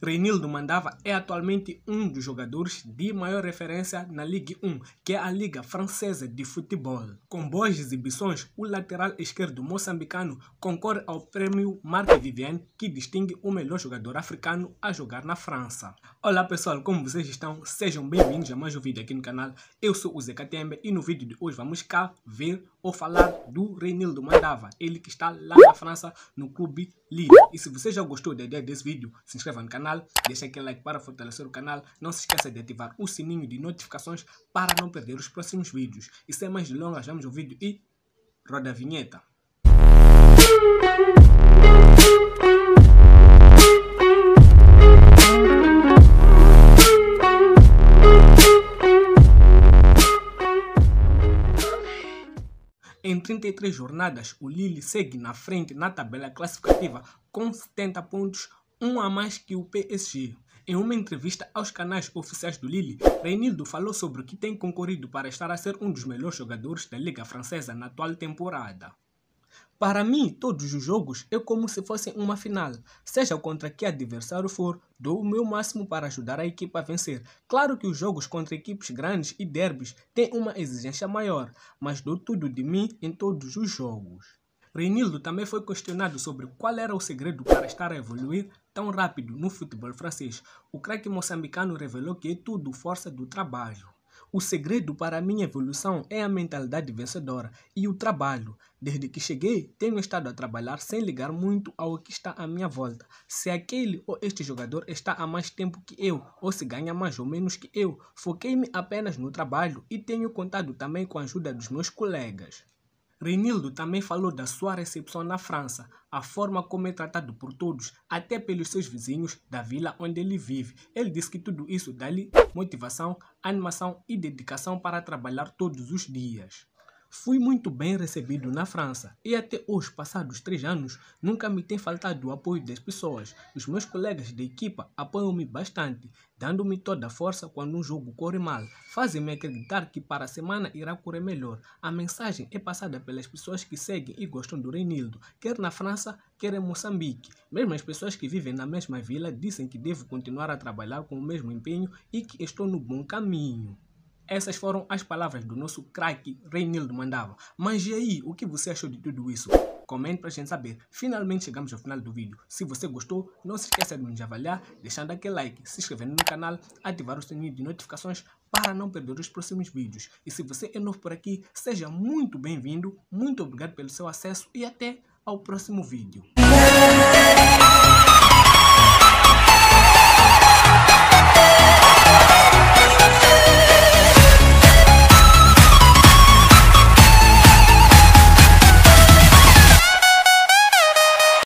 Reinildo Mandava é atualmente um dos jogadores de maior referência na Ligue 1, que é a Liga Francesa de Futebol. Com boas exibições, o lateral esquerdo moçambicano concorre ao prêmio Marc Vivien, que distingue o melhor jogador africano a jogar na França. Olá pessoal, como vocês estão? Sejam bem-vindos a mais um vídeo aqui no canal. Eu sou o Zeca Tembe e no vídeo de hoje vamos cá ver ou falar do Reinildo Mandava, ele que está lá na França, no Clube Lille. E se você já gostou da ideia desse vídeo, se inscreva no canal canal, deixa aquele like para fortalecer o canal, não se esqueça de ativar o sininho de notificações para não perder os próximos vídeos. E sem mais delongas, vamos ao vídeo e roda a vinheta. Em 33 jornadas, o Lille segue na frente na tabela classificativa com 70 pontos, um a mais que o PSG. Em uma entrevista aos canais oficiais do Lille, Reinildo falou sobre o que tem concorrido para estar a ser um dos melhores jogadores da Liga Francesa na atual temporada. Para mim, todos os jogos é como se fossem uma final. Seja contra que adversário for, dou o meu máximo para ajudar a equipa a vencer. Claro que os jogos contra equipes grandes e derbys têm uma exigência maior, mas dou tudo de mim em todos os jogos. Reinildo também foi questionado sobre qual era o segredo para estar a evoluir tão rápido no futebol francês. O craque moçambicano revelou que é tudo força do trabalho. O segredo para a minha evolução é a mentalidade vencedora e o trabalho. Desde que cheguei, tenho estado a trabalhar sem ligar muito ao que está à minha volta. Se aquele ou este jogador está há mais tempo que eu, ou se ganha mais ou menos que eu, foquei-me apenas no trabalho e tenho contado também com a ajuda dos meus colegas. Renildo também falou da sua recepção na França, a forma como é tratado por todos, até pelos seus vizinhos da vila onde ele vive. Ele disse que tudo isso dá-lhe motivação, animação e dedicação para trabalhar todos os dias. Fui muito bem recebido na França e até hoje, passados três anos nunca me tem faltado o apoio das pessoas. Os meus colegas de equipa apoiam-me bastante, dando-me toda a força quando um jogo corre mal. Fazem-me acreditar que para a semana irá correr melhor. A mensagem é passada pelas pessoas que seguem e gostam do Reinildo, quer na França, quer em Moçambique. Mesmo as pessoas que vivem na mesma vila dizem que devo continuar a trabalhar com o mesmo empenho e que estou no bom caminho. Essas foram as palavras do nosso craque Reinildo Mandava. Mas e aí, o que você achou de tudo isso? Comente para a gente saber. Finalmente chegamos ao final do vídeo. Se você gostou, não se esqueça de nos avaliar, deixando aquele like, se inscrevendo no canal, ativar o sininho de notificações para não perder os próximos vídeos. E se você é novo por aqui, seja muito bem-vindo, muito obrigado pelo seu acesso e até ao próximo vídeo.